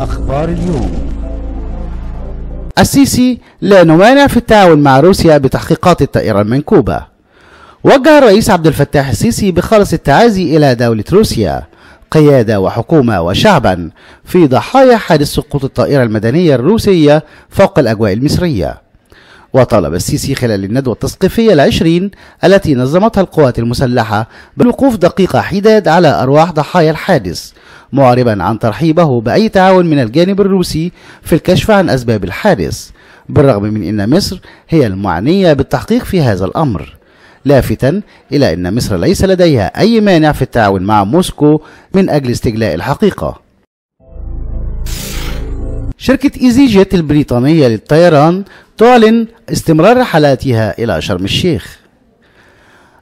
أخبار اليوم السيسي لا نمانع في التعاون مع روسيا بتحقيقات الطائرة المنكوبة وجه الرئيس عبد الفتاح السيسي بخالص التعازي إلى دولة روسيا قيادة وحكومة وشعبا في ضحايا حادث سقوط الطائرة المدنية الروسية فوق الأجواء المصرية وطالب السيسي خلال الندوة التثقيفية العشرين التي نظمتها القوات المسلحة بالوقوف دقيقة حداد على أرواح ضحايا الحادث معربا عن ترحيبه بأي تعاون من الجانب الروسي في الكشف عن أسباب الحادث بالرغم من أن مصر هي المعنية بالتحقيق في هذا الأمر لافتا إلى أن مصر ليس لديها أي مانع في التعاون مع موسكو من أجل استجلاء الحقيقة شركة إيزي جيت البريطانية للطيران تعلن استمرار رحلاتها إلى شرم الشيخ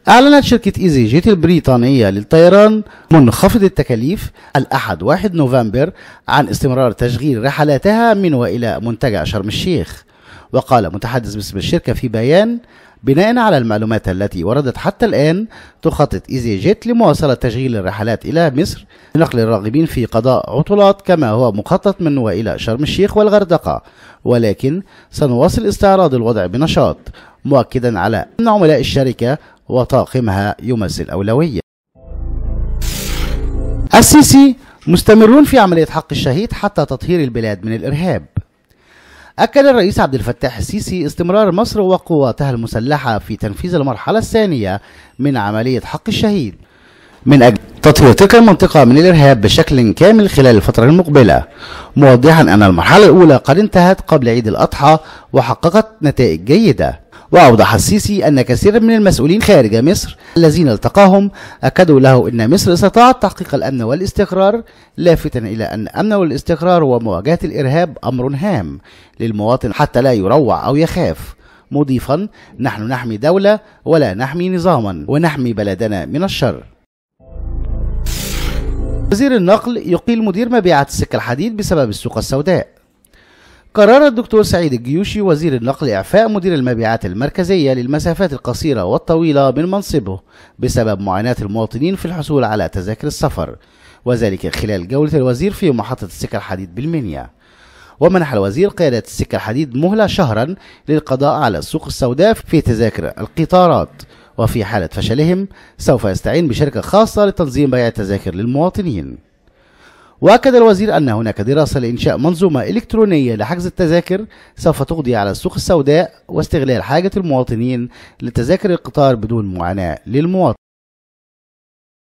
أعلنت شركة إيزي جيت البريطانية للطيران منخفض التكاليف الأحد 1 نوفمبر عن استمرار تشغيل رحلاتها من وإلى منتجع شرم الشيخ وقال متحدث باسم الشركة في بيان بناء على المعلومات التي وردت حتى الآن تخطط إيزي جيت لمواصلة تشغيل الرحلات إلى مصر لنقل الراغبين في قضاء عطلات كما هو مخطط من وإلى شرم الشيخ والغردقة ولكن سنواصل استعراض الوضع بنشاط مؤكدا على أن عملاء الشركة وطاقمها يمثل أولوية السيسي مستمرون في عملية حق الشهيد حتى تطهير البلاد من الإرهاب أكد الرئيس عبد الفتاح السيسي استمرار مصر وقواتها المسلحة في تنفيذ المرحلة الثانية من عملية حق الشهيد من أجل تطهير تلك المنطقة من الإرهاب بشكل كامل خلال الفترة المقبلة موضحا أن المرحلة الأولى قد انتهت قبل عيد الأضحى وحققت نتائج جيدة وأوضح السيسي أن كثيرا من المسؤولين خارج مصر الذين التقاهم أكدوا له أن مصر استطاعت تحقيق الأمن والاستقرار لافتا إلى أن الأمن والاستقرار ومواجهة الإرهاب أمر هام للمواطن حتى لا يروع أو يخاف مضيفا نحن نحمي دولة ولا نحمي نظاما ونحمي بلدنا من الشر وزير النقل يقيل مدير مبيعات السكة الحديد بسبب السوق السوداء قرر الدكتور سعيد الجيوشي وزير النقل إعفاء مدير المبيعات المركزية للمسافات القصيرة والطويلة من منصبه بسبب معاناة المواطنين في الحصول على تذاكر السفر وذلك خلال جولة الوزير في محطة السكة الحديد بالمنيا ومنح الوزير قيادة السكة الحديد مهلة شهرا للقضاء على السوق السوداء في تذاكر القطارات وفي حالة فشلهم سوف يستعين بشركة خاصة لتنظيم بيع التذاكر للمواطنين وأكد الوزير أن هناك دراسة لإنشاء منظومة إلكترونية لحجز التذاكر سوف تقضي على السوق السوداء واستغلال حاجة المواطنين لتذاكر القطار بدون معاناة للمواطن